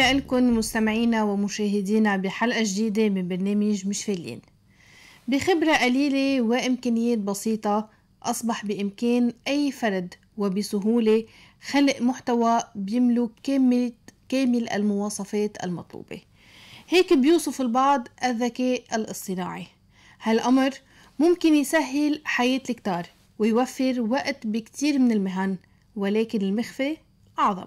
أهلا لكم مستمعينا ومشاهدينا بحلقة جديدة من برنامج مش فلين بخبرة قليلة وإمكانيات بسيطة أصبح بإمكان أي فرد وبسهولة خلق محتوى بيملك كامل, كامل المواصفات المطلوبة هيك بيوصف البعض الذكاء الاصطناعي هالأمر ممكن يسهل حياة الكتار ويوفر وقت بكتير من المهن ولكن المخفي أعظم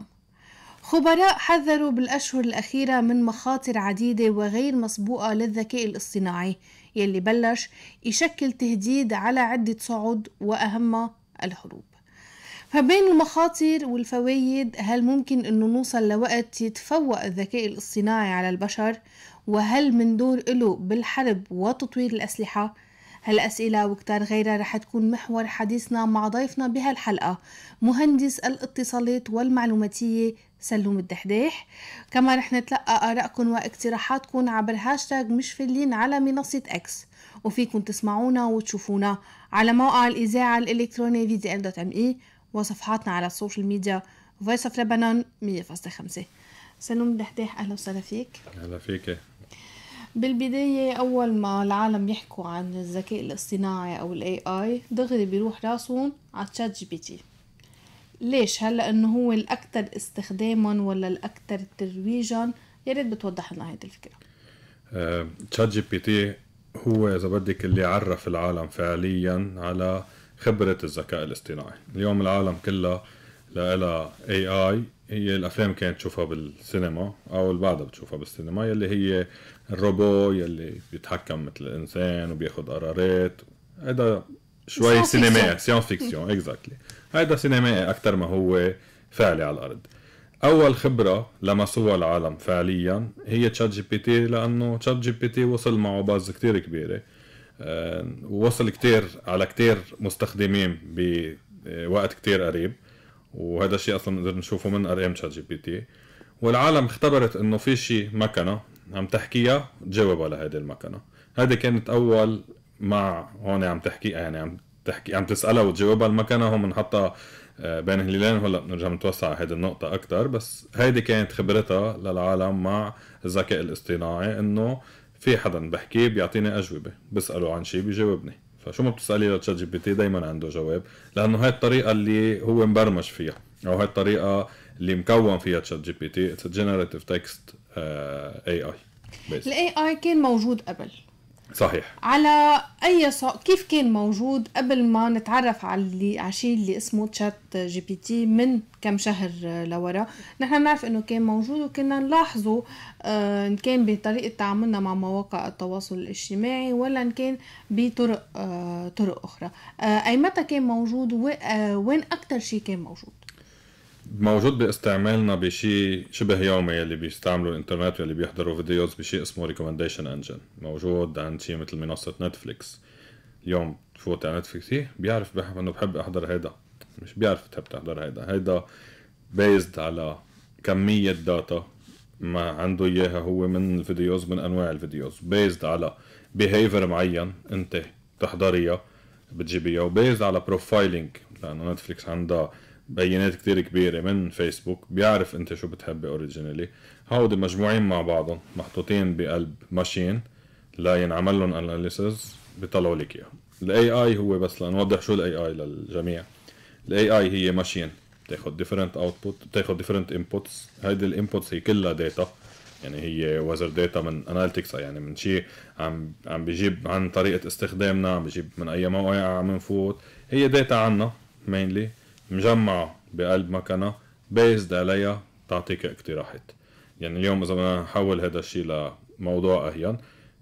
خبراء حذروا بالأشهر الأخيرة من مخاطر عديدة وغير مسبوقة للذكاء الاصطناعي يلي بلش يشكل تهديد على عدة صعود وأهمها الحروب فبين المخاطر والفوايد هل ممكن انه نوصل لوقت يتفوق الذكاء الاصطناعي على البشر وهل من دور له بالحرب وتطوير الأسلحة هالأسئلة وكتار غيرها رح تكون محور حديثنا مع ضيفنا بهالحلقة مهندس الاتصالات والمعلوماتية سلوم الدحداح كما رح نتلقى آرائكم واقتراحاتكم عبر هاشتاج مش فلين على منصة اكس وفيكم تسمعونا وتشوفونا على موقع الإذاعة الإلكتروني vdl.me وصفحاتنا على السوشيال ميديا فويس اوف لبنان 100.5 سلوم الدحداح أهلا وسهلا فيك أهلا فيك بالبداية أول ما العالم يحكوا عن الذكاء الاصطناعي أو الاي اي دغري بيروح راسهم على تشات جي بي تي ليش هلا انه هو الاكثر استخداما ولا الاكثر ترويجا يا ريت بتوضح لنا هيدي الفكره آه، تشات جي بي تي هو اذا بدك اللي عرف العالم فعليا على خبره الذكاء الاصطناعي اليوم العالم كلها لها اي اي هي الافلام كانت تشوفها بالسينما او اللي بعدها بتشوفها بالسينما يلي هي الروبو يلي بيتحكم مثل الانسان وبياخذ قرارات هذا شوي سينمائي سيانس فيكسيون اكزاكتلي هذا سينمائي اكثر ما هو فعلي على الارض اول خبره لمسوها العالم فعليا هي تشات جي بي تي لانه تشات جي بي تي وصل معه باز كتير كبيره ووصل آه، كتير على كتير مستخدمين بوقت كتير قريب وهذا الشيء اصلا بنقدر نشوفه من ارقام تشات جي بي تي والعالم اختبرت انه في شيء مكنه عم تحكيها تجاوبها لهيدي المكنه هذه كانت اول مع هون عم تحكيها يعني عم تحكي عم تسالها وتجاوبها المكنه هون بنحطها آه، بين هلالين وهلا بنرجع نتوسع على هذه النقطة أكثر بس هيدي كانت خبرتها للعالم مع الذكاء الاصطناعي إنه في حدا بحكيه بيعطيني أجوبة بسأله عن شيء بيجاوبني فشو ما بتسالي لتشات جي بي تي دائما عنده جواب لانه هاي الطريقه اللي هو مبرمج فيها او هاي الطريقه اللي مكون فيها تشات جي بي تي اتس جنريتيف تكست اي اي الاي اي كان موجود قبل صحيح على اي صو... كيف كان موجود قبل ما نتعرف على اللي على اللي اسمه تشات جي بي تي من كم شهر لورا نحن بنعرف انه كان موجود وكنا نلاحظه آه ان كان بطريقه تعاملنا مع مواقع التواصل الاجتماعي ولا ان كان بطرق آه طرق اخرى آه اي متى كان موجود آه، وين اكثر شيء كان موجود موجود باستعمالنا بشيء شبه يومي يلي بيستعملوا الانترنت واللي بيحضروا فيديوز بشيء اسمه ريكومنديشن انجن موجود عند شيء مثل منصة نتفليكس اليوم تفوت على نتفليكس إيه، بيعرف بحب انه بحب احضر هيدا مش بيعرف تحب تحضر هيدا هيدا بيزد على كمية داتا ما عنده اياها هو من الفيديوز من انواع الفيديوز بيزد على بيهيفر معين انت بتحضريها بتجيبيها وبيزد على بروفايلينج لانه نتفليكس عندها بيانات كتير كبيرة من فيسبوك بيعرف انت شو بتحبي اوريجينالي هودي مجموعين مع بعضهم محطوطين بقلب ماشين لا ينعمل لهم اناليسز بيطلعوا لك اياهم الاي اي هو بس لنوضح شو الاي اي للجميع الاي اي هي ماشين بتاخد ديفرنت اوتبوت بتاخد ديفرنت انبوتس هيدي الانبوتس هي كلها داتا يعني هي وزر داتا من اناليتكس يعني من شيء عم عم بيجيب عن طريقه استخدامنا عم بيجيب من اي موقع عم نفوت هي داتا عنا مينلي مجمعة بقلب مكنة بيزد عليها تعطيك اقتراحات يعني اليوم إذا بدنا نحول هذا الشيء لموضوع أهين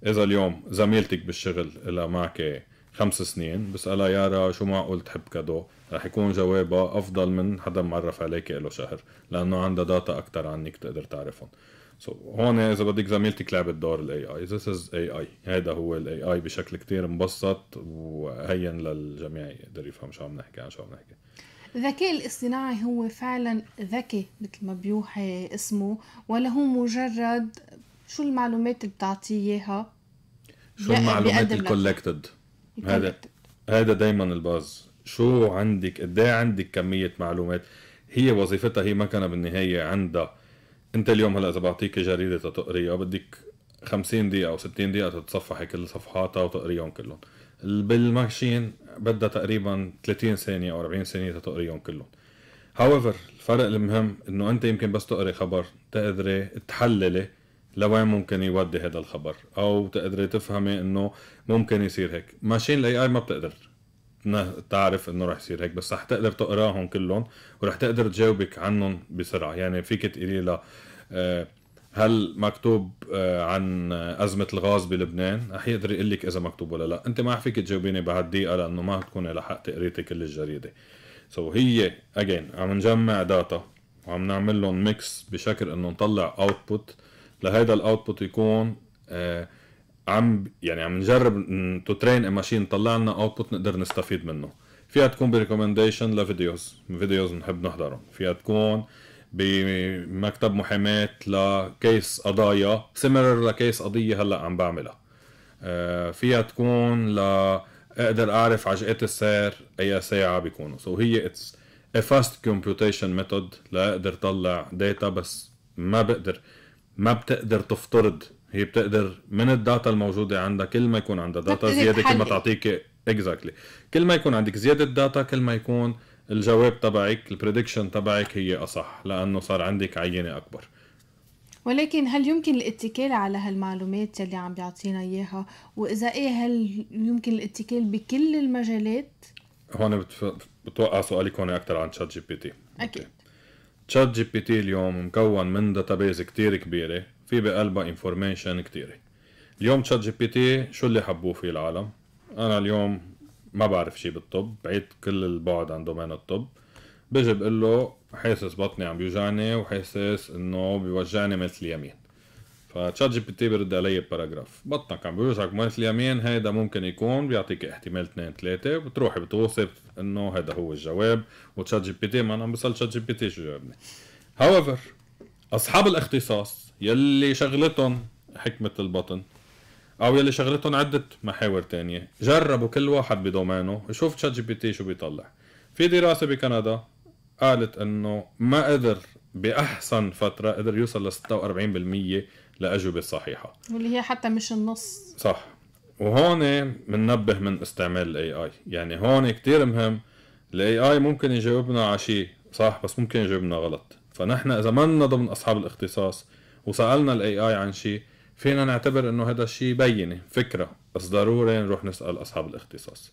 إذا اليوم زميلتك بالشغل لها معك خمس سنين بسألها يارا شو معقول تحب كادو رح يكون جوابها أفضل من حدا معرف عليك له شهر لأنه عندها داتا أكتر عنك تقدر تعرفهم سو so, هون اذا بدك زميلتك لعبت دور الاي اي ذس از اي اي هذا هو الاي اي بشكل كتير مبسط وهين للجميع يقدر يفهم شو عم نحكي عن شو عم نحكي الذكاء الاصطناعي هو فعلا ذكي مثل ما بيوحي اسمه ولا هو مجرد شو المعلومات اللي بتعطيه اياها شو المعلومات الكولكتد هذا هذا دايما الباز شو عندك قد إيه عندك كميه معلومات هي وظيفتها هي مكنه بالنهايه عندها انت اليوم هلا اذا بعطيك جريده تقريها بدك 50 دقيقه او 60 دقيقه تتصفحي كل صفحاتها وتقريهم كلهم بالماشين بدها تقريبا 30 ثانيه او 40 ثانيه تقريهم كلهم هاويفر الفرق المهم انه انت يمكن بس تقري خبر تقدري تحللي لوين ممكن يودي هذا الخبر او تقدري تفهمي انه ممكن يصير هيك ماشين الاي اي ما بتقدر تعرف انه رح يصير هيك بس رح تقدر تقراهم كلهم ورح تقدر تجاوبك عنهم بسرعه يعني فيك تقولي لها آه هل مكتوب آه، عن أزمة الغاز بلبنان؟ رح يقدر يقول لك إذا مكتوب ولا لا، أنت ما فيك تجاوبيني بهالدقيقة لأنه ما تكوني حق تقريتي كل الجريدة. سو so هي أجين عم نجمع داتا وعم نعمل لهم ميكس بشكل إنه نطلع أوتبوت لهيدا الأوتبوت يكون آه، عم يعني عم نجرب تو ترين ماشين طلع لنا اوتبوت نقدر نستفيد منه فيها تكون بريكومنديشن لفيديوز فيديوز بنحب نحضرهم فيها تكون بمكتب محاماه لكيس قضايا سيميلر لكيس قضيه هلا عم بعملها آه، فيها تكون ل اقدر اعرف عجقات السعر اي ساعه بيكونوا سو so هي اتس ا فاست كومبيوتيشن ميثود لاقدر طلع داتا بس ما بقدر ما بتقدر تفترض هي بتقدر من الداتا الموجوده عندها كل ما يكون عندها داتا زياده كل ما تعطيك اكزاكتلي exactly. كل ما يكون عندك زياده داتا كل ما يكون الجواب تبعك البريدكشن تبعك هي اصح لانه صار عندك عينه اكبر ولكن هل يمكن الاتكال على هالمعلومات اللي عم بيعطينا اياها واذا ايه هل يمكن الاتكال بكل المجالات هون بتوقع سؤالك هون اكثر عن تشات جي بي تي اكيد تشات جي بي تي اليوم مكون من داتابيز كتير كبيره في بقلبها انفورميشن كتيره اليوم تشات جي بي تي شو اللي حبوه فيه العالم انا اليوم ما بعرف شيء بالطب بعيد كل البعد عن دومين الطب بيجي بقول له حاسس بطني عم بيوجعني وحاسس انه بيوجعني مثل اليمين فتشات جي بي تي بيرد علي باراجراف بطنك عم بيوجعك مثل اليمين هيدا ممكن يكون بيعطيك احتمال اثنين ثلاثة بتروحي بتوصف انه هذا هو الجواب وتشات جي بي تي ما انا عم بسال تشات جي بي تي شو جاوبني هاويفر اصحاب الاختصاص يلي شغلتهم حكمة البطن او يلي شغلتهم عده محاور تانية جربوا كل واحد بدومينه يشوف تشات جي بي تي شو بيطلع في دراسه بكندا قالت انه ما قدر باحسن فتره قدر يوصل ل 46% لاجوبه صحيحه واللي هي حتى مش النص صح وهون بننبه من استعمال الاي اي يعني هون كتير مهم الاي اي ممكن يجاوبنا على شيء صح بس ممكن يجاوبنا غلط فنحن اذا ما ضمن اصحاب الاختصاص وسالنا الاي اي عن شيء فينا نعتبر انه هذا الشيء بينه فكره بس ضروري نروح نسال اصحاب الاختصاص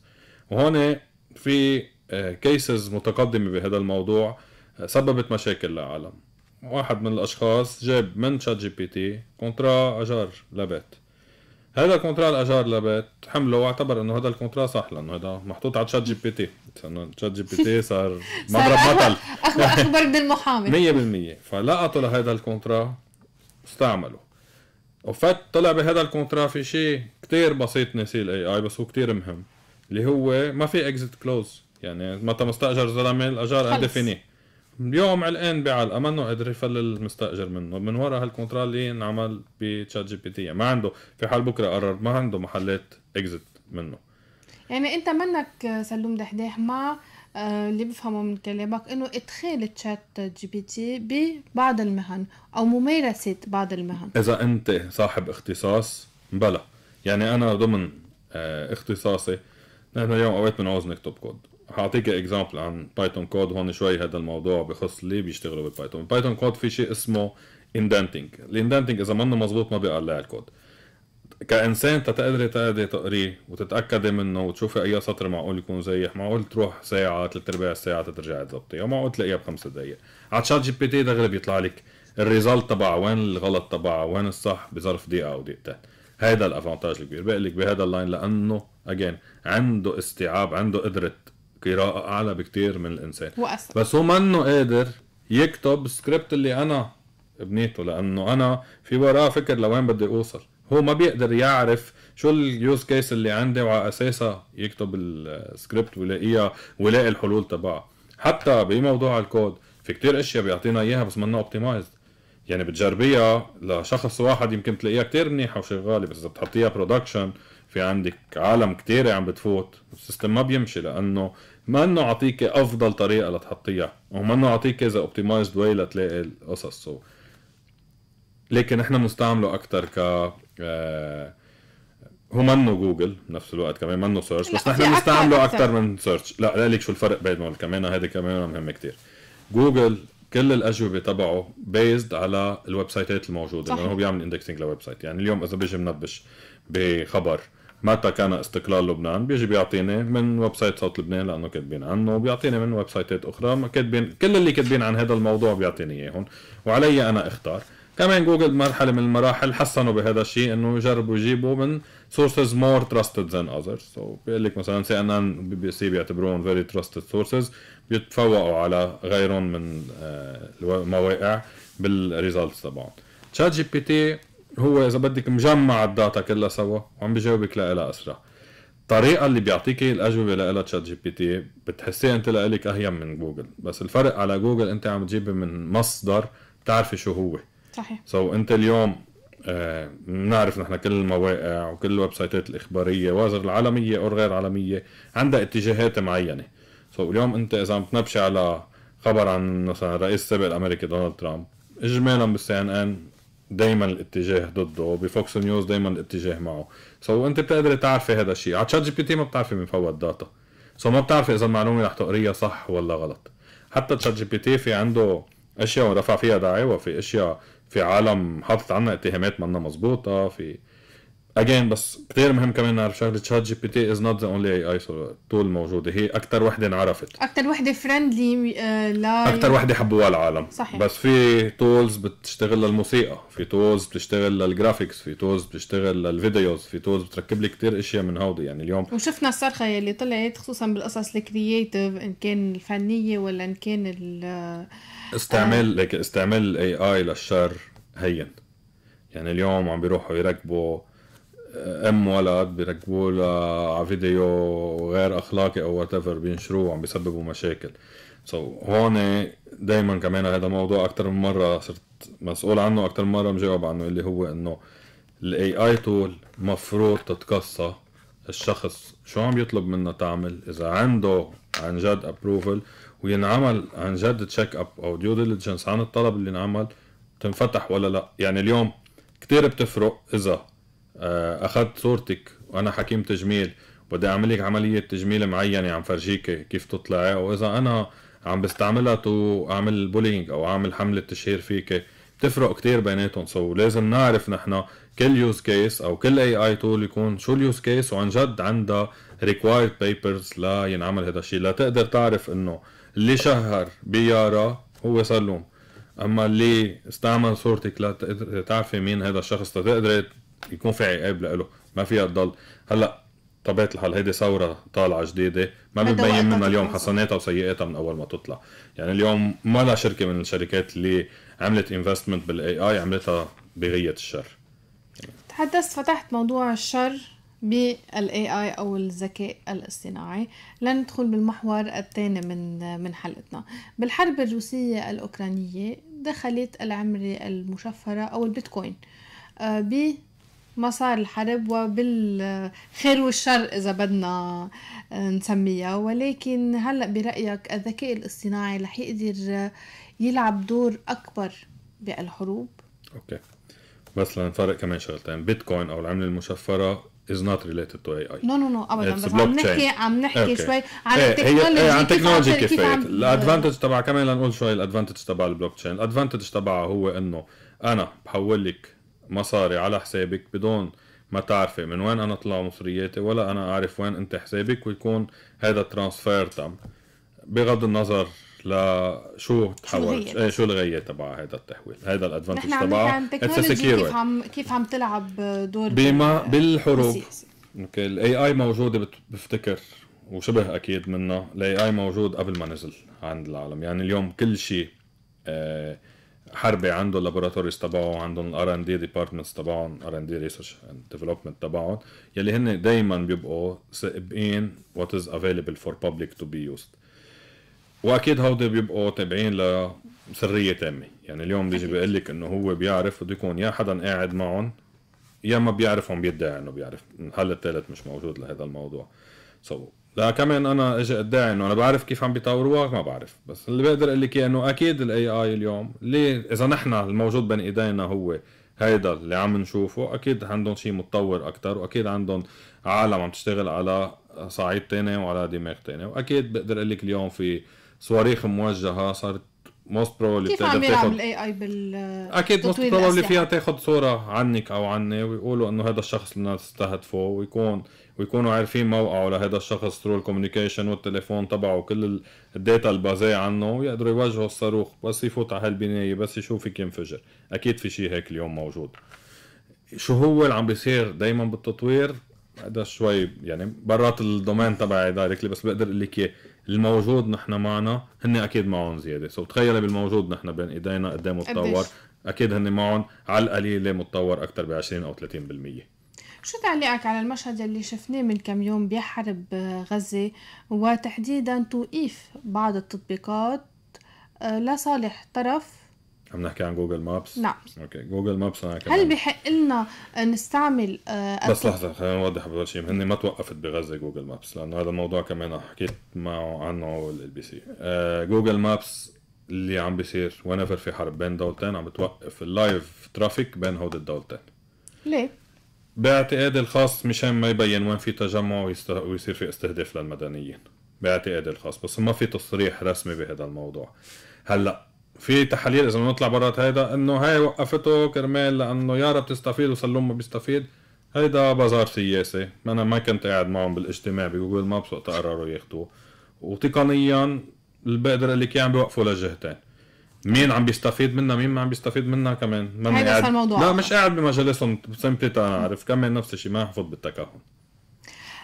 وهون في كيسز آه، متقدمه بهذا الموضوع آه، سببت مشاكل للعالم واحد من الاشخاص جاب من شات جي بي تي كونترا اجار لبيت هذا كونترا الاجار لبيت حمله واعتبر انه هذا الكونترا صح لانه هذا محطوط على تشات جي بي تي لانه تشات جي بي تي صار مضرب مثل اخبر من المحامي 100% فلقطوا لهذا الكونترا استعملوا وفت طلع بهذا الكونترا في شيء كتير بسيط نسي الاي اي بس هو كتير مهم اللي هو ما في اكزيت كلوز يعني متى مستاجر زلمه الاجار فيني اليوم علقان بعلقه منه قادر يفل المستاجر منه من وراء هالكونترا اللي انعمل بتشات جي بي تي يعني ما عنده في حال بكره قرر ما عنده محلات اكزيت منه يعني انت منك سلوم دحداح ما آه، اللي بفهمه من كلامك انه ادخال تشات جي بي تي ببعض المهن او ممارسه بعض المهن اذا انت صاحب اختصاص بلا يعني انا ضمن آه، اختصاصي نحن اليوم اوقات بنعوز نكتب كود حاعطيك اكزامبل عن بايثون كود هون شوي هذا الموضوع بخص اللي بيشتغلوا بالبايثون بايثون كود في شيء اسمه اندنتنج الاندنتنج اذا ما مضبوط ما بيقلع الكود كانسان تتقدري تقدري تقريه وتتاكدي منه وتشوفي اي سطر معقول يكون زيح معقول تروح ساعه ثلاث ارباع ساعه ترجعي او ومعقول تلاقيها بخمس دقائق على شات جي بي تي دغري بيطلع لك الريزلت تبع وين الغلط تبع وين الصح بظرف دقيقه او دقيقتين هيدا الافونتاج الكبير بقول لك بهذا اللاين لانه اجين عنده استيعاب عنده قدره قراءه اعلى بكتير من الانسان وأسر. بس هو منه قادر يكتب سكريبت اللي انا بنيته لانه انا في وراه فكر لوين بدي اوصل هو ما بيقدر يعرف شو اليوز كيس اللي عنده وعلى اساسها يكتب السكريبت ويلاقيها ويلاقي الحلول تبعها حتى بموضوع الكود في كتير اشياء بيعطينا اياها بس منا اوبتمايزد يعني بتجربيها لشخص واحد يمكن تلاقيها كتير منيحه وشغاله بس اذا بتحطيها برودكشن في عندك عالم كتير عم بتفوت السيستم ما بيمشي لانه ما انه عطيك افضل طريقه لتحطيها وما انه عطيك اذا اوبتمايزد واي لتلاقي القصص لكن احنا بنستعمله اكثر ك آه، هو منه جوجل بنفس الوقت كمان منه سيرش بس نحن بنستعمله اكثر من سيرش لا ليك شو الفرق بينهم كمان هذا كمان مهم كثير جوجل كل الاجوبه تبعه بيزد على الويب سايتات الموجوده لانه يعني هو بيعمل اندكسنج لويب سايت يعني اليوم اذا بيجي منبش بخبر متى كان استقلال لبنان بيجي بيعطيني من ويب سايت صوت لبنان لانه كاتبين عنه وبيعطيني من ويب سايتات اخرى كاتبين كل اللي كاتبين عن هذا الموضوع بيعطيني اياهم وعلي انا اختار كمان جوجل مرحله من المراحل حسنوا بهذا الشيء انه يجربوا يجيبوا من سورسز مور تراستد than اذرز سو بيقول لك مثلا سي ان ان بي بي سي بيعتبروهم فيري تراستد سورسز بيتفوقوا على غيرهم من آه، المواقع بالريزلتس تبعهم تشات جي بي تي هو اذا بدك مجمع الداتا كلها سوا وعم بجاوبك لها اسرع الطريقه اللي بيعطيك الاجوبه لها تشات جي بي تي بتحسيها انت لك اهين من جوجل بس الفرق على جوجل انت عم تجيبه من مصدر بتعرفي شو هو صحيح سو so, انت اليوم بنعرف آه نحن كل المواقع وكل الويب سايتات الاخباريه وازر العالميه او غير عالميه عندها اتجاهات معينه سو so, اليوم انت اذا عم تنبشي على خبر عن مثلا الرئيس السابق الامريكي دونالد ترامب اجمالا بالسي ان ان دائما الاتجاه ضده بفوكس نيوز دائما الاتجاه معه سو so, انت بتقدر تعرفي هذا الشيء على تشات جي بي تي ما بتعرفي من فوت داتا سو so, ما بتعرفي اذا المعلومه رح تقريها صح ولا غلط حتى تشات جي بي تي في عنده اشياء رفع فيها دعاوى في اشياء في عالم حاطط عنا اتهامات منا مظبوطه في اجين بس كثير مهم كمان نعرف شغله شات جي بي تي از نوت ذا اونلي اي اي تول موجوده هي اكثر وحده انعرفت اكثر وحده فريندلي آه لا اكثر وحده حبوها العالم صحيح بس في تولز بتشتغل للموسيقى في تولز بتشتغل للجرافيكس في تولز بتشتغل للفيديوز في تولز بتركب لي كثير اشياء من هودي يعني اليوم وشفنا الصرخه يلي طلعت خصوصا بالقصص الكرييتيف ان كان الفنيه ولا ان كان ال استعمال آه. استعمال الاي اي للشر هين يعني اليوم عم بيروحوا يركبوا ام ولد بيركبوه على فيديو غير اخلاقي او وات ايفر بينشروه وعم بيسببوا مشاكل سو so, هون دائما كمان هذا الموضوع اكثر من مره صرت مسؤول عنه اكثر من مره مجاوب عنه اللي هو انه الاي اي تول مفروض تتقصى الشخص شو عم يطلب منه تعمل اذا عنده عن جد ابروفل وينعمل عن جد تشيك اب او ديو ديليجنس عن الطلب اللي انعمل تنفتح ولا لا يعني اليوم كتير بتفرق اذا آه، اخذت صورتك وانا حكيم تجميل بدي اعمل لك عمليه تجميل معينه عم فرجيك كيف تطلعي واذا انا عم بستعملها تو اعمل بولينج او اعمل حمله تشهير فيك بتفرق كتير بيناتهم سو so, لازم نعرف نحن كل يوز كيس او كل اي اي تول يكون شو اليوز كيس وعن جد عندها ريكوايرد بيبرز لا ينعمل هذا الشيء لتقدر تعرف انه اللي شهر بيارا هو سلوم اما اللي استعمل صورتك لا تعرفي مين هذا الشخص لتقدري يكون في عقاب له ما فيها تضل هلا طبيعة الحال هيدي ثورة طالعة جديدة ما بتبين منها اليوم حسناتها وسيئاتها من أول ما تطلع يعني اليوم ما لا شركة من الشركات اللي عملت انفستمنت بالاي اي عملتها بغية الشر تحدثت فتحت موضوع الشر بالاي اي او الذكاء الاصطناعي لندخل بالمحور الثاني من من حلقتنا بالحرب الروسيه الاوكرانيه دخلت العمله المشفره او البيتكوين آه، ب مسار الحرب وبالخير والشر إذا بدنا آه، نسميها ولكن هلأ برأيك الذكاء الاصطناعي رح يقدر آه، يلعب دور أكبر بالحروب؟ أوكي بس لنفرق كمان شغلتين بيتكوين أو العملة المشفرة is not related to AI. No no no ابدا بس عم نحكي عم نحكي okay. شوي عن إيه، إيه، التكنولوجي هي, hey, عن تكنولوجي كيف, الادفانتج تبع كمان لنقول شوي الادفانتج تبع البلوك تشين، الادفانتج تبعها هو انه انا بحول لك مصاري على حسابك بدون ما تعرفي من وين انا طلعوا مصرياتي ولا انا اعرف وين انت حسابك ويكون هذا ترانسفير تم بغض النظر لشو شو الغيه, إيه، شو الغية تبع هذا التحويل هذا الادفانتج تبع كيف عم كيف عم تلعب دور بما بالحروب اوكي الاي اي موجوده بفتكر وشبه اكيد منها الاي اي موجود قبل ما نزل عند العالم يعني اليوم كل شيء آه حربي عنده اللابوراتوريز تبعه عندهم الار ان دي ديبارتمنتس تبعهم ار ان دي ريسيرش اند ديفلوبمنت تبعهم يلي هن دائما بيبقوا سابقين وات از افيلبل فور بابليك تو بي يوزد واكيد هودي بيبقوا تابعين لسريه تامه يعني اليوم بيجي بيقول لك انه هو بيعرف بده يكون يا حدا قاعد معهم يا ما بيعرف بيدعي انه بيعرف الحل الثالث مش موجود لهذا الموضوع سو so لا كمان انا اجي ادعي انه انا بعرف كيف عم بيطوروها ما بعرف بس اللي بقدر اقول لك انه اكيد الاي اي اليوم ليه اذا نحن الموجود بين ايدينا هو هيدا اللي عم نشوفه اكيد عندهم شيء متطور اكثر واكيد عندهم عالم عم تشتغل على صعيد تاني وعلى دماغ تاني واكيد بقدر اقول لك اليوم في صواريخ موجهه صارت موست بروبلي كيف عم الاي اي بال اكيد موست بروبلي فيها تاخذ صوره عنك او عني ويقولوا انه هذا الشخص اللي بدنا ويكون ويكونوا عارفين موقعه لهذا الشخص ترو الكوميونيكيشن والتليفون تبعه وكل الداتا البازية عنه ويقدروا يوجهوا الصاروخ بس يفوت على هالبناية بس يشوفك ينفجر أكيد في شيء هيك اليوم موجود شو هو اللي عم بيصير دايما بالتطوير هذا شوي يعني برات الدومين تبعي دايركتلي بس بقدر اقول لك اياه الموجود نحن معنا هن اكيد معهم زياده سو تخيلي بالموجود نحن بين ايدينا قدام متطور اكيد هن معهم على القليله متطور اكثر ب 20 او 30% شو تعليقك على المشهد اللي شفناه من كم يوم بحرب آه، غزة وتحديدا توقيف بعض التطبيقات آه، لصالح طرف عم نحكي عن جوجل مابس نعم اوكي جوجل مابس انا كمان هل بحق لنا نستعمل آه بس لحظه خلينا نوضح اول شيء هن ما توقفت بغزه جوجل مابس لانه هذا الموضوع كمان حكيت معه عنه ال بي سي جوجل آه، مابس اللي عم بيصير ونفر في حرب بين دولتين عم بتوقف اللايف ترافيك بين هود الدولتين ليه؟ باعتقادي الخاص مشان ما يبين وين في تجمع ويصير في استهداف للمدنيين باعتقادي الخاص بس ما في تصريح رسمي بهذا الموضوع هلا في تحاليل اذا نطلع برات هيدا انه هاي وقفته كرمال لانه يارا بتستفيد وسلوم ما بيستفيد هيدا بازار سياسي ما انا ما كنت قاعد معهم بالاجتماع بجوجل ما بسوق قرروا ياخذوه وتقنيا اللي بقدر اللي كان بيوقفوا لجهتين مين عم بيستفيد منها مين ما عم بيستفيد منها كمان ما هذا قاعد... الموضوع لا مش قاعد بمجالسهم سمبلي تعرف كمان نفس الشيء ما حفظ بالتكهن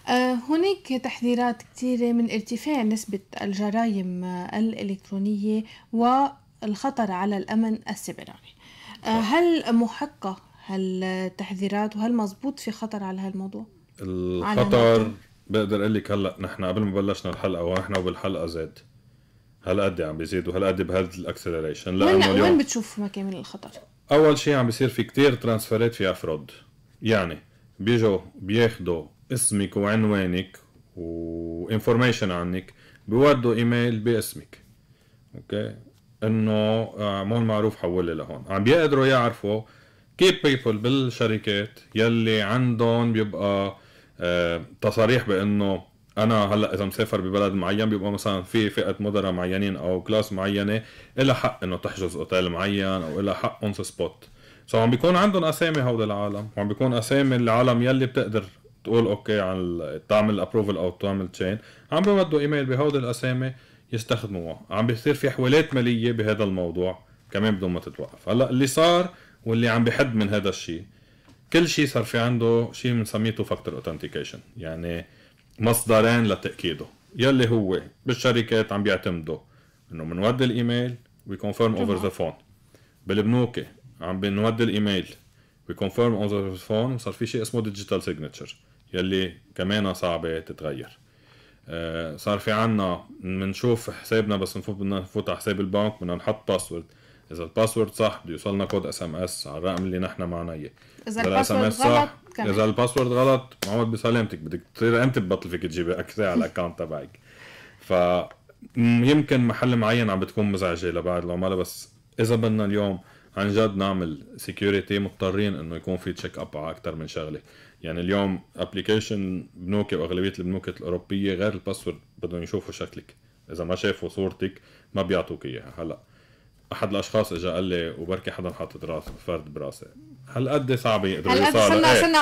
أه، هناك تحذيرات كثيرة من ارتفاع نسبة الجرائم الإلكترونية والخطر على الأمن السيبراني أه، هل محقة هالتحذيرات وهل مزبوط في خطر على هالموضوع؟ الخطر على بقدر اقول لك هلا نحن قبل ما بلشنا الحلقه ونحن وبالحلقه زاد هالقد عم بيزيد وهالقد بهذا الاكسلريشن لانه وين, وين بتشوف مكان الخطر؟ اول شيء عم بيصير في كتير ترانسفيرات في افراد يعني بيجوا بياخذوا اسمك وعنوانك وانفورميشن عنك بيودوا ايميل باسمك اوكي انه آه، مول معروف لي لهون عم بيقدروا يعرفوا كيف بيبل بالشركات يلي عندهم بيبقى آه، تصاريح بانه انا هلا اذا مسافر ببلد معين بيبقى مثلا في فئه مدراء معينين او كلاس معينه لها حق انه تحجز اوتيل معين او لها حق اون سبوت سو عم بيكون عندهم اسامي هودي العالم وعم بيكون اسامي العالم يلي بتقدر تقول اوكي عن تعمل ابروفل او تعمل تشين عم بيودوا ايميل بهودي الاسامي يستخدموها عم بيصير في حوالات ماليه بهذا الموضوع كمان بدون ما تتوقف هلا اللي صار واللي عم بحد من هذا الشيء كل شيء صار في عنده شيء بنسميه تو فاكتور اوثنتيكيشن يعني مصدرين لتأكيده يلي هو بالشركات عم بيعتمدوا انه بنودي الايميل وي كونفيرم اوفر ذا فون بالبنوك عم بنودي الايميل وي كونفيرم اوفر ذا فون وصار في شيء اسمه ديجيتال سيجنتشر يلي كمان صعبه تتغير آه، صار في عنا بنشوف حسابنا بس نفوت بدنا نفوت على حساب البنك بدنا نحط باسورد اذا الباسورد صح بده يوصلنا كود اس ام اس على الرقم اللي نحن معنا اياه اذا الباسورد صح كمان. اذا الباسورد غلط معود بسلامتك بدك تصير امتى تبطل فيك تجيبي اكثر على الاكونت تبعك ف يمكن محل معين عم بتكون مزعجه لبعض العملاء بس اذا بدنا اليوم عن جد نعمل سكيورتي مضطرين انه يكون في تشيك اب على اكثر من شغله يعني اليوم ابلكيشن بنوكي واغلبيه البنوك الاوروبيه غير الباسورد بدهم يشوفوا شكلك اذا ما شافوا صورتك ما بيعطوك اياها هلا احد الاشخاص اجى قال لي وبركي حدا حاطط راسه فرد براسه هالقد صعب يقدروا يوصل هلا صرنا صرنا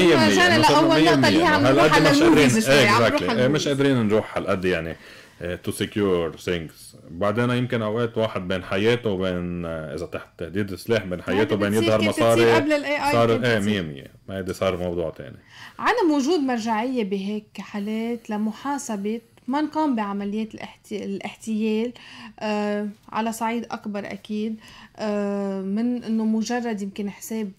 إيه. عم صرنا رجعنا لاول نقطه اللي هي عم نروح على الموفيز شوي إيه، عم نروح على إيه، مش قادرين نروح هالقد يعني تو سكيور ثينكس بعدين يمكن اوقات واحد بين حياته وبين اذا تحت تهديد السلاح بين حياته وبين يظهر مصاري قبل الاي اي صار ايه 100 100 ما هيدي صار موضوع ثاني عدم وجود مرجعيه بهيك حالات لمحاسبه ما نقام بعمليات الاحتيال آه على صعيد أكبر أكيد آه من أنه مجرد يمكن حساب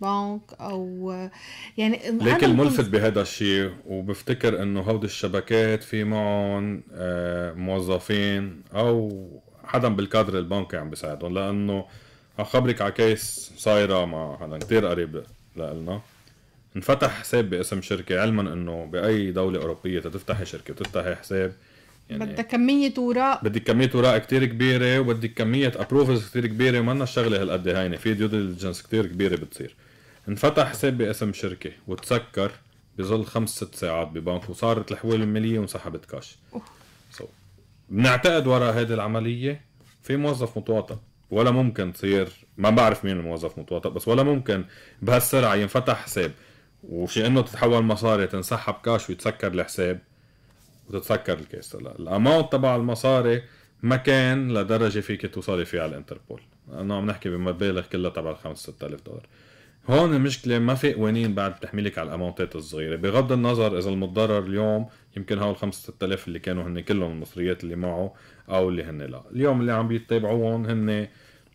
بنك او آه، يعني ليك الملفت بهذا الشيء وبفتكر انه هود الشبكات في معهم آه، موظفين او حدا بالكادر البنكي عم بيساعدهم لانه اخبرك على كيس صايره مع حدا كثير قريب لنا انفتح حساب باسم شركه علما انه باي دوله اوروبيه تفتح شركه وتفتحي حساب يعني بدها كمية اوراق بدك كمية اوراق كتير كبيرة وبدك كمية ابروفز كتير كبيرة ومنا الشغلة هالقد هينة في ديو ديليجنس كتير كبيرة بتصير انفتح حساب باسم شركة وتسكر بظل خمس ست ساعات ببنك وصارت الحوالي المالية وانسحبت كاش so. بنعتقد وراء هذه العملية في موظف متواطئ ولا ممكن تصير ما بعرف مين الموظف متواطئ بس ولا ممكن بهالسرعة ينفتح حساب وشي انه تتحول مصاري تنسحب كاش ويتسكر الحساب وتتسكر الكيس هلا الاماونت تبع المصاري ما كان لدرجه فيك توصلي فيها على الانتربول لانه عم نحكي بمبالغ كلها تبع ال 5 6000 دولار هون المشكلة ما في قوانين بعد بتحميلك على الاماونتات الصغيرة بغض النظر اذا المتضرر اليوم يمكن هول 5 6000 اللي كانوا هن كلهم المصريات اللي معه او اللي هن لا اليوم اللي عم بيتابعوهم هن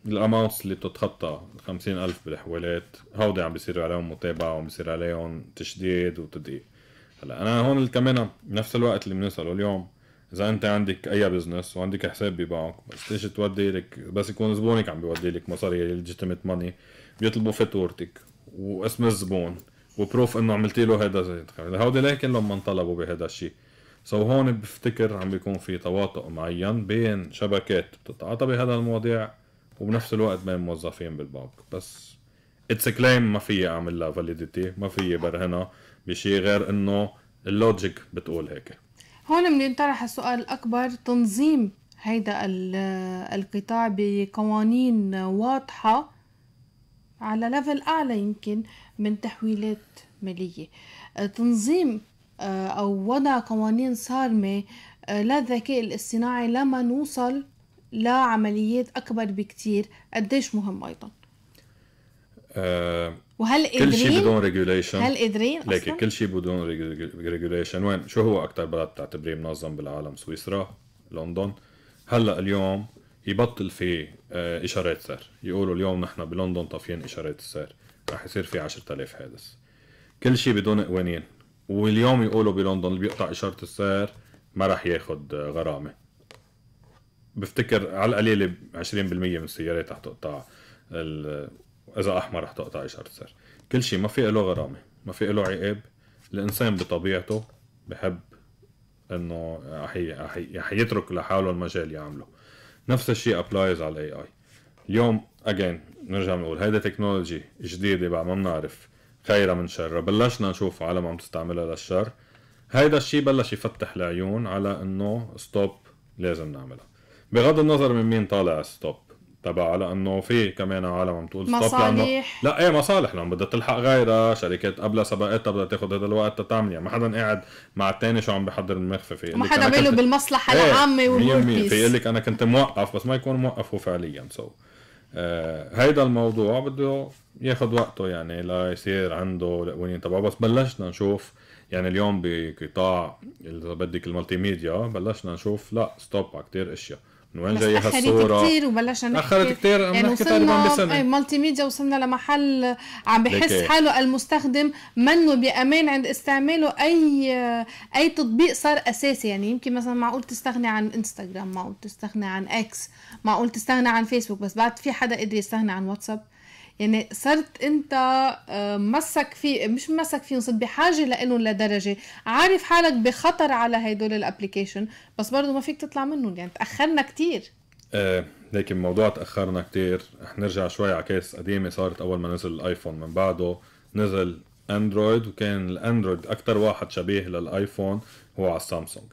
الاماونتس اللي بتتخطى خمسين ألف بالحوالات هودي عم بيصير عليهم متابعة وعم بيصير عليهم تشديد وتدقيق هلا انا هون كمان بنفس الوقت اللي بنسأله اليوم اذا انت عندك اي بزنس وعندك حساب ببنك بس تيجي تودي لك بس يكون زبونك عم بيودي لك مصاري ليجيتيميت ماني بيطلبوا فاتورتك واسم الزبون وبروف انه عملتي له هذا هودي لكن لما انطلبوا بهذا الشيء سو هون بفتكر عم بيكون في تواطؤ معين بين شبكات بتتعاطى بهذا المواضيع وبنفس الوقت بين موظفين بالبنك بس اتس كليم ما في اعمل لها فاليديتي ما في برهنها بشيء غير انه اللوجيك بتقول هيك هون بننطرح السؤال الاكبر تنظيم هيدا القطاع بقوانين واضحه على ليفل اعلى يمكن من تحويلات ماليه تنظيم آه، او وضع قوانين صارمه آه، للذكاء الاصطناعي لما نوصل لعمليات أكبر بكتير قديش مهم أيضا آه، وهل قادرين كل شيء بدون ريجوليشن هل قادرين لكن كل شيء بدون ريجوليشن وين شو هو اكثر بلد بتعتبريه منظم بالعالم سويسرا لندن هلا اليوم يبطل في آه، اشارات سير يقولوا اليوم نحن بلندن طافيين اشارات السير رح يصير في 10000 حادث كل شيء بدون قوانين واليوم يقولوا بلندن اللي بيقطع اشاره السير ما رح ياخذ آه، غرامه بفتكر على القليله 20% من السيارات رح تقطع اذا احمر رح تقطع اشاره سير كل شيء ما في له غرامه ما في له عقاب الانسان بطبيعته بحب انه رح يترك لحاله المجال يعمله نفس الشيء ابلايز على الاي اي اليوم اجين نرجع نقول هيدا تكنولوجي جديده بعد ما بنعرف خيرها من شرها بلشنا نشوف عالم عم تستعملها للشر هيدا الشيء بلش يفتح العيون على انه ستوب لازم نعملها بغض النظر من مين طالع ستوب تبع لانه في كمان عالم عم تقول ستوب مصالح لا ايه مصالح لانه بدها تلحق غيرها شركات قبلها سبقتها بدها تاخذ هذا الوقت تتعمل يعني ما حدا قاعد مع الثاني شو عم بحضر المخففه ما حدا باله كنت... بالمصلحه ايه العامه والوربيس في يقول لك انا كنت موقف بس ما يكون موقف هو فعليا سو so. آه هيدا الموضوع بده ياخذ وقته يعني ليصير عنده القوانين تبعه بس بلشنا نشوف يعني اليوم بقطاع اذا بدك المالتي ميديا بلشنا نشوف لا ستوب على كثير اشياء من وين جايه هالصوره كثير وبلشنا نحكي اخرت كثير يعني نحكي تقريبا بسنه مالتي ميديا وصلنا لمحل عم بحس إيه؟ حاله المستخدم منه بامان عند استعماله اي اي تطبيق صار اساسي يعني يمكن مثلا معقول تستغني عن انستغرام معقول تستغني عن اكس معقول تستغني عن فيسبوك بس بعد في حدا قدر يستغني عن واتساب يعني صرت انت آه، مسك في مش مسك فيهم صرت بحاجه لهم لدرجه عارف حالك بخطر على هدول الابلكيشن بس برضه ما فيك تطلع منهم يعني تاخرنا كثير آه لكن موضوع تاخرنا كثير رح نرجع شوي على كيس قديمه صارت اول ما نزل الايفون من بعده نزل اندرويد وكان الاندرويد اكثر واحد شبيه للايفون هو على السامسونج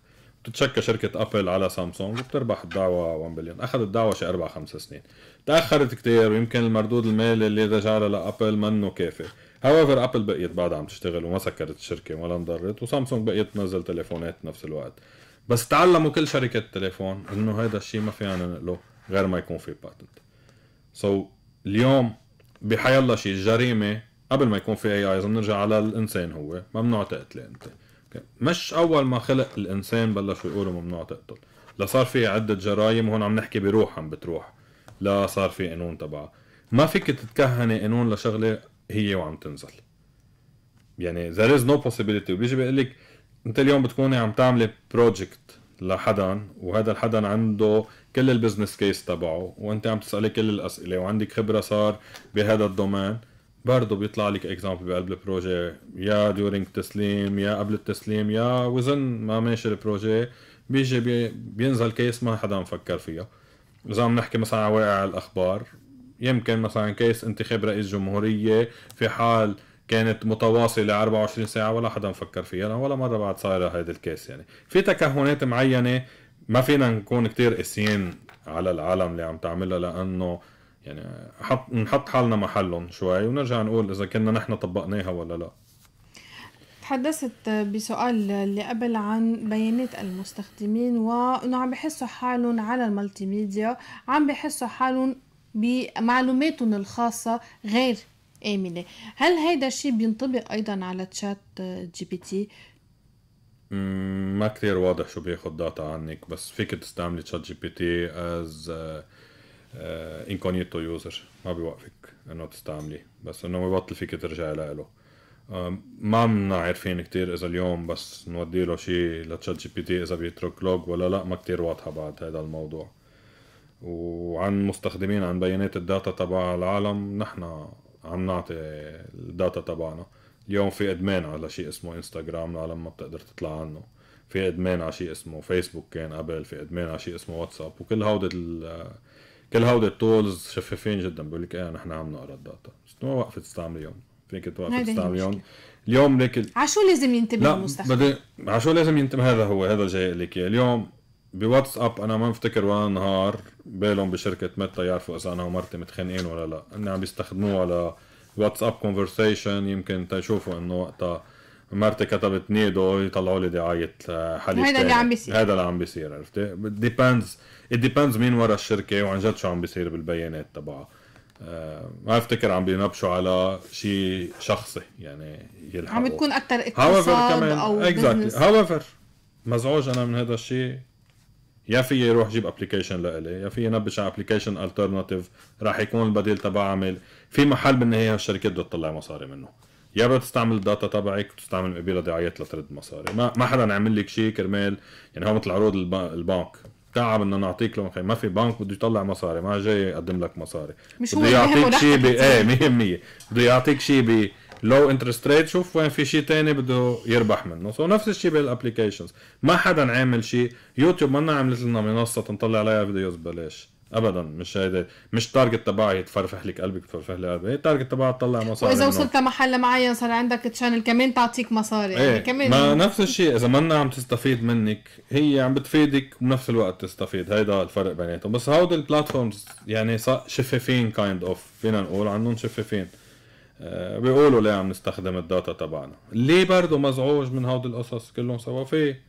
بتتشكى شركه ابل على سامسونج وبتربح الدعوه 1 بليون اخذ الدعوه شي اربع خمس سنين تاخرت كتير ويمكن المردود المالي اللي رجع لها لابل منه كافي هاويفر ابل بقيت بعد عم تشتغل وما سكرت الشركه ولا انضرت وسامسونج بقيت تنزل تليفونات نفس الوقت بس تعلموا كل شركه تليفون انه هذا الشيء ما فينا ننقله غير ما يكون في باتنت سو so, اليوم بحي الله شيء الجريمه قبل ما يكون في اي اذا بنرجع على الانسان هو ممنوع تقتله انت okay. مش اول ما خلق الانسان بلشوا يقولوا ممنوع تقتل لصار في عده جرايم وهون عم نحكي بروح عم بتروح لا صار في قانون تبعها ما فيك تتكهني قانون لشغله هي وعم تنزل يعني there is no possibility وبيجي بيقول لك انت اليوم بتكوني عم تعملي بروجكت لحدا وهذا الحدا عنده كل البزنس كيس تبعه وانت عم تسالي كل الاسئله وعندك خبره صار بهذا الدومين برضه بيطلع لك اكزامبل بقلب البروجي يا ديورينج تسليم يا قبل التسليم يا وزن ما ماشي البروجي بيجي بينزل كيس ما حدا مفكر فيها اذا عم نحكي مثلا على واقع الاخبار يمكن مثلا كيس انتخاب رئيس جمهوريه في حال كانت متواصلة 24 ساعة ولا حدا مفكر فيها ولا مرة بعد صايرة هيدي الكيس يعني في تكهنات معينة ما فينا نكون كتير قاسيين على العالم اللي عم تعملها لأنه يعني حط نحط حالنا محلهم شوي ونرجع نقول إذا كنا نحن طبقناها ولا لأ تحدثت بسؤال اللي قبل عن بيانات المستخدمين وانه عم بحسوا حالهم على المالتي ميديا عم بحسوا حالهم بمعلوماتهم الخاصة غير آمنة هل هيدا الشيء بينطبق أيضا على تشات جي بي تي؟ ما كتير واضح شو بياخد داتا عنك بس فيك تستعملي تشات جي بي تي از انكونيتو يوزر ما بيوقفك انه تستعمليه بس انه ما بطل فيك ترجعي له ما منا عارفين كتير اذا اليوم بس نودي له شيء لتشات جي بي تي اذا بيترك لوج ولا لا ما كتير واضحه بعد هذا الموضوع وعن مستخدمين عن بيانات الداتا تبع العالم نحن عم نعطي الداتا تبعنا اليوم في ادمان على شيء اسمه انستغرام العالم ما بتقدر تطلع عنه في ادمان على شيء اسمه فيسبوك كان قبل في ادمان على شيء اسمه واتساب وكل هودي كل هودي التولز شفافين جدا بقول لك ايه نحن عم نقرا الداتا بس ما وقفت تستعمل فيك توقف تستعملون اليوم ليك عشو لازم ينتبه لا المستخدم بدي عشو لازم ينتبه هذا هو هذا جاي لك اليوم بواتساب انا ما مفتكر ولا نهار بالهم بشركه متى يعرفوا اذا انا ومرتي متخانقين ولا لا هن عم بيستخدموه على واتساب كونفرسيشن يمكن تشوفوا انه وقتها مرتي كتبت نيدو يطلعوا لي دعايه آه، حليب هذا اللي عم بيصير هذا اللي عم بيصير عرفتي ديبيندز ات ديبيندز مين ورا الشركه وعن جد شو عم بيصير بالبيانات تبعها آه، ما افتكر عم بينبشوا على شيء شخصي يعني يلحقوا عم بتكون اكثر اقتصاد او اكزاكتلي هاويفر مزعوج انا من هذا الشيء يا في يروح جيب ابلكيشن لإلي يا في ينبش على ابلكيشن الترناتيف راح يكون البديل تبع عمل في محل بالنهايه الشركات بدها تطلع مصاري منه يا بدها تستعمل الداتا تبعك وتستعمل مقابلها دعايات لترد مصاري ما ما حدا عمل لك شيء كرمال يعني هو مثل عروض البنك تعب انه نعطيك لون ما في بنك بده يطلع مصاري ما جاي يقدم لك مصاري مش بده يعطيك شيء ب ايه 100% بده يعطيك شيء لو انترست ريت شوف وين في شيء تاني بده يربح منه سو so نفس الشيء بالابلكيشنز ما حدا عامل شيء يوتيوب ما عملت لنا منصه تنطلع عليها فيديوز ببلاش ابدا مش هيدا مش تارجت تبعي تفرفح لك قلبك تفرفح لي قلبي التارجت تبعي تطلع مصاري واذا وصلت لمحل معين صار عندك تشانل كمان تعطيك مصاري يعني ايه. يعني كمان ما نفس الشيء اذا منا عم تستفيد منك هي عم بتفيدك وبنفس الوقت تستفيد هيدا الفرق بيناتهم بس هودي البلاتفورمز يعني شفافين كايند اوف فينا نقول عنهم شفافين آه، بيقولوا ليه عم نستخدم الداتا تبعنا ليه برضه مزعوج من هودي القصص كلهم سوا فيه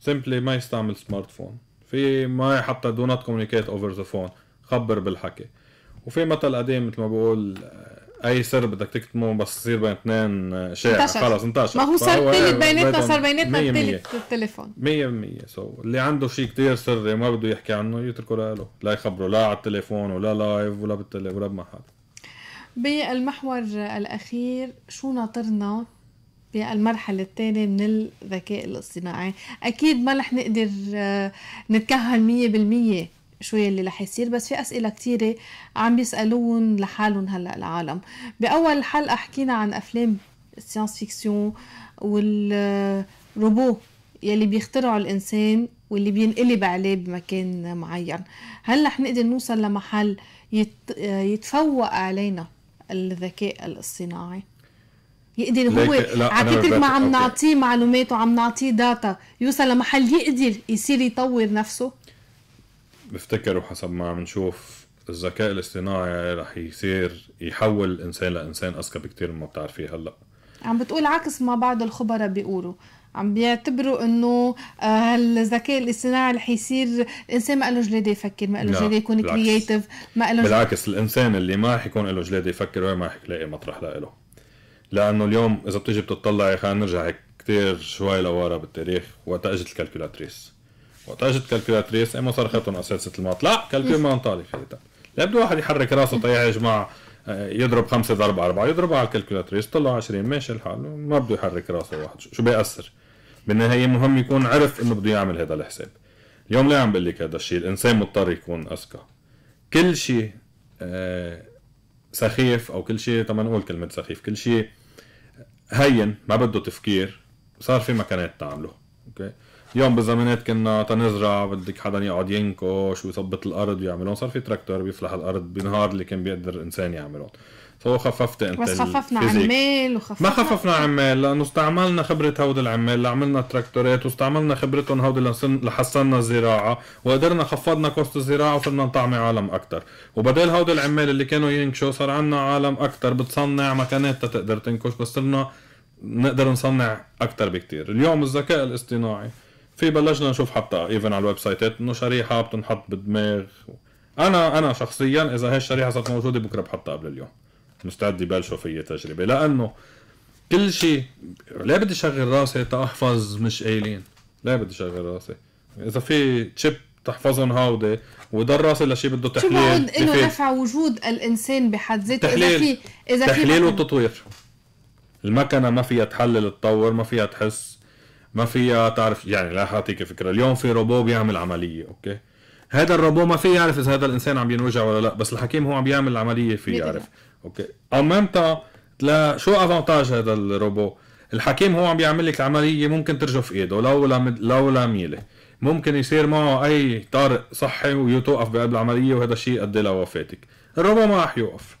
سيمبلي ما يستعمل سمارت فون في ما حتى دو نوت كوميونيكيت اوفر ذا فون خبر بالحكي وفي مثل قديم مثل ما بقول آه، اي سر بدك تكتمه بس يصير بين اثنين آه، شائع خلص انتشر ما هو صار ثالث بيناتنا صار بيناتنا التليفون 100% سو so, اللي عنده شيء كثير سري ما بده يحكي عنه يتركه لإله لا يخبره لا على التليفون ولا لايف ولا بالتلي ولا بمحل بالمحور الاخير شو ناطرنا بالمرحلة الثانية من الذكاء الاصطناعي أكيد ما رح نقدر آه، نتكهن مية بالمية شو يلي رح يصير بس في أسئلة كتيرة عم بيسألون لحالهم هلأ العالم بأول حلقة حكينا عن أفلام الساينس فيكسيون والروبو يلي بيخترعوا الإنسان واللي بينقلب عليه بمكان معين هل رح نقدر نوصل لمحل آه، يتفوق علينا الذكاء الاصطناعي يقدر هو على كثر ما عم نعطيه معلومات وعم نعطيه داتا يوصل لمحل يقدر يصير يطور نفسه بفتكر وحسب ما عم نشوف الذكاء الاصطناعي رح يصير يحول الانسان لانسان اذكى بكثير مما بتعرفيه هلا عم بتقول عكس ما بعض الخبراء بيقولوا عم بيعتبروا انه آه، الذكاء الاصطناعي رح يصير الانسان ما له جلاده يفكر ما له جلاده يكون كرييتيف ما له بالعكس الانسان اللي ما رح يكون له جلاده يفكر وين ما رح يلاقي مطرح لإله لانه اليوم اذا بتيجي بتطلع يا خلينا نرجع هيك كثير شوي لورا بالتاريخ وقت اجت الكالكولاتريس وقت اجت الكالكولاتريس اما صرختهم خطهم اساسة الماط لا كالكول انطالي فيها لا بده واحد يحرك راسه طيح يا جماعه آه، يضرب خمسة ضرب أربعة يضربها على الكالكولاتريس طلع 20 ماشي الحال ما بده يحرك راسه واحد شو بيأثر بالنهاية مهم يكون عرف إنه بده يعمل هذا الحساب اليوم ليه عم بقول لك هذا الشيء الإنسان مضطر يكون أذكى كل شيء آه سخيف أو كل شيء طبعا نقول كلمة سخيف كل شيء هين ما بده تفكير صار في مكانات تعمله اوكي يوم بالزمانات كنا تنزرع بدك حدا يقعد ينكش ويثبت الارض ويعملون صار في تراكتور بيفلح الارض بنهار اللي كان بيقدر انسان يعملون فهو خففت انت بس خففنا الفيزيك. عمال وخففنا ما خففنا عمال لانه استعملنا خبره هود العمال عملنا تراكتورات واستعملنا خبرتهم هود لحسنا الزراعه وقدرنا خفضنا كوست الزراعه وصرنا نطعمي عالم اكثر وبدل هود العمال اللي كانوا ينكشوا صار عندنا عالم اكثر بتصنع مكانات تقدر تنكش بس صرنا نقدر نصنع اكثر بكثير اليوم الذكاء الاصطناعي في بلشنا نشوف حتى ايفن على الويب سايتات انه شريحه بتنحط بدماغ انا انا شخصيا اذا هالشريحه صارت موجوده بكره بحطها قبل اليوم مستعد يبلشوا فيه تجربه لانه كل شيء ليه بدي شغل راسي تحفظ مش قايلين ليه بدي شغل راسي اذا في تشيب تحفظهم هودي ويضل راسي لشيء بده تحليل شو بعود انه نفع وجود الانسان بحد ذاته اذا في اذا في تحليل وتطوير المكنه ما فيها تحلل تطور ما فيها تحس ما فيها تعرف يعني لا اعطيك فكره اليوم في روبو بيعمل عمليه اوكي هذا الروبو ما في يعرف اذا هذا الانسان عم ينوجع ولا لا بس الحكيم هو عم بيعمل العمليه في يعرف اوكي ان لا شو افونتاج هذا الروبو الحكيم هو عم بيعمل لك العمليه ممكن ترجف ايده لولا لو لا ميله ممكن يصير معه اي طارق صحي ويتوقف بقلب العمليه وهذا الشيء يؤدي لوفاتك الروبو ما راح يوقف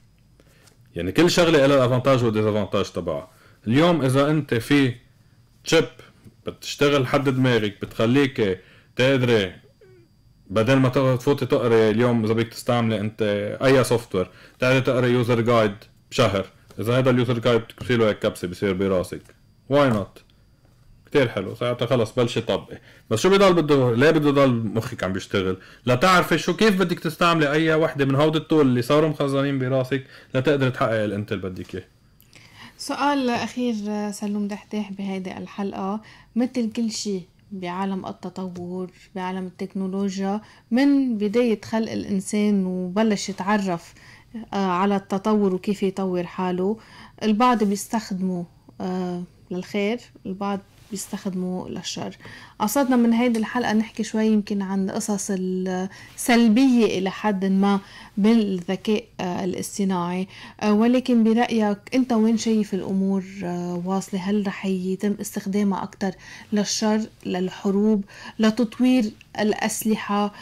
يعني كل شغله لها الافونتاج والديزافونتاج تبعها اليوم اذا انت في تشيب بتشتغل حد دماغك بتخليك تقدري بدل ما تفوت تقرا اليوم اذا بدك تستعملي انت اي سوفت وير تعال تقرا يوزر جايد بشهر اذا هذا اليوزر جايد بتكبسي له هيك كبسه بصير براسك واي نوت كتير حلو ساعتها خلص بلشي طبقي بس شو بضل بده ليه بده يضل مخك عم بيشتغل لتعرفي شو كيف بدك تستعملي اي وحده من هود التول اللي صاروا مخزنين براسك لتقدر تحقق اللي انت اللي بدك اياه سؤال اخير سلوم دحتاح بهيدي الحلقه مثل كل شيء بعالم التطور بعالم التكنولوجيا من بداية خلق الإنسان وبلش يتعرف آه، على التطور وكيف يطور حاله البعض بيستخدمه آه، للخير البعض بيستخدموا للشر قصدنا من هيدي الحلقة نحكي شوي يمكن عن قصص السلبية إلى حد ما بالذكاء آه، الاصطناعي آه، ولكن برأيك أنت وين شايف الأمور آه، واصلة هل رح يتم استخدامها أكثر للشر للحروب لتطوير الأسلحة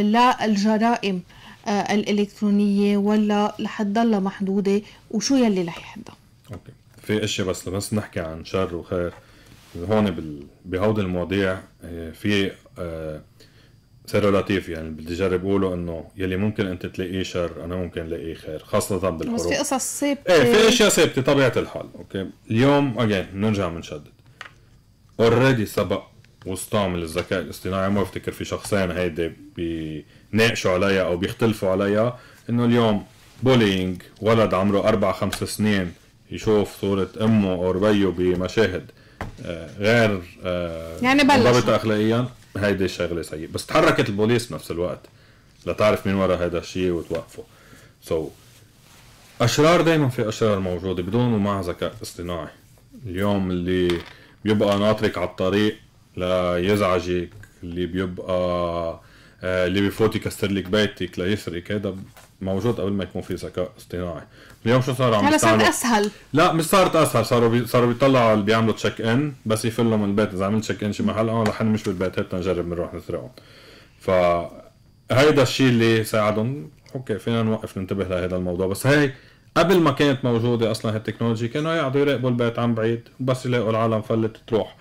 للجرائم الإلكترونية ولا رح تضلها محدودة وشو يلي رح يحدها أوكي. في اشياء بس بس نحكي عن شر وخير هون بهودي المواضيع آه، في آه، سر لطيف يعني بدي اجرب اقوله انه يلي ممكن انت تلاقيه شر انا ممكن الاقيه خير خاصه بالحروب بس في قصص ثابته ايه في اشياء ثابته طبيعه الحال اوكي اليوم اجين بنرجع بنشدد اوريدي سبق واستعمل الذكاء الاصطناعي ما بفتكر في شخصين هيدي بيناقشوا عليها او بيختلفوا عليها انه اليوم بولينج ولد عمره اربع خمس سنين يشوف صورة امه او ربيه بمشاهد غير آه، يعني بلش اخلاقيا هيدي الشغله سيئه بس تحركت البوليس بنفس الوقت لتعرف مين ورا هذا الشيء وتوقفه سو so, اشرار دائما في اشرار موجوده بدون ومع ذكاء اصطناعي اليوم اللي بيبقى ناطرك على الطريق ليزعجك اللي بيبقى آه، اللي بيفوت يكسر لك بيتك ليسرق هذا موجود قبل ما يكون في ذكاء اصطناعي اليوم شو صار عم هلا صارت اسهل لا مش صارت اسهل صاروا بي... صاروا بيطلعوا اللي بيعملوا تشيك ان بس يفلوا من البيت اذا عملت تشيك ان شي محل اه رح مش بالبيت هات نجرب نروح نسرقهم ف هيدا الشيء اللي ساعدهم اوكي فينا نوقف ننتبه لهذا الموضوع بس هي قبل ما كانت موجوده اصلا هالتكنولوجي كانوا يقعدوا يراقبوا البيت عن بعيد بس يلاقوا العالم فلت تروح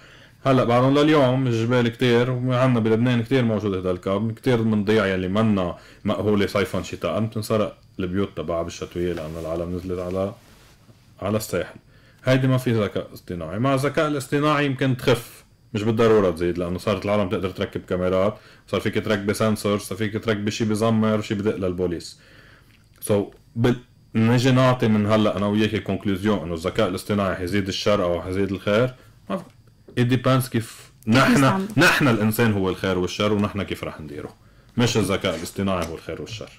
هلا بعدهم لليوم الجبال كتير وعندنا بلبنان كتير موجود هذا الكرم كتير من ضيع يلي منا مأهولة صيفا شتاء بتنسرق البيوت تبعها بالشتوية لأنه العالم نزلت على على الساحل هيدي ما في ذكاء اصطناعي مع الذكاء الاصطناعي يمكن تخف مش بالضروره تزيد لانه صارت العالم تقدر تركب كاميرات صار فيك تركبي سنسور صار فيك تركبي شيء بزمر شيء بدق للبوليس سو so, بل... نجي نعطي من هلا انا وياك كونكلوزيون انه الذكاء الاصطناعي حيزيد الشر او حيزيد الخير ما في it depends كيف نحن نحن الانسان هو الخير والشر ونحن كيف رح نديره مش الذكاء الاصطناعي هو الخير والشر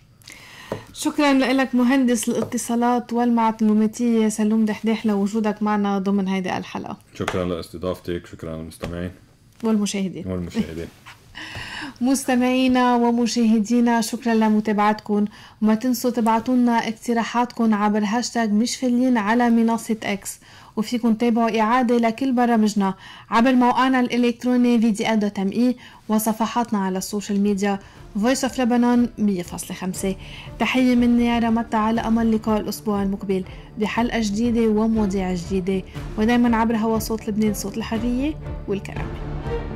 شكرا لك مهندس الاتصالات والمعلوماتية سلوم دحداح لوجودك معنا ضمن هذه الحلقة شكرا لاستضافتك شكرا للمستمعين والمشاهدين والمشاهدين مستمعينا ومشاهدينا شكرا لمتابعتكم وما تنسوا تبعتوا لنا اقتراحاتكم عبر هاشتاج مش فلين على منصة اكس وفيكم تتابعوا إعادة لكل برامجنا عبر موقعنا الإلكتروني vdl.me وصفحاتنا على السوشيال ميديا فويس اوف لبنان 100.5 تحية مني يا متى على أمل لقاء الأسبوع المقبل بحلقة جديدة ومواضيع جديدة ودايما عبر هوا صوت لبنان صوت الحرية والكرامة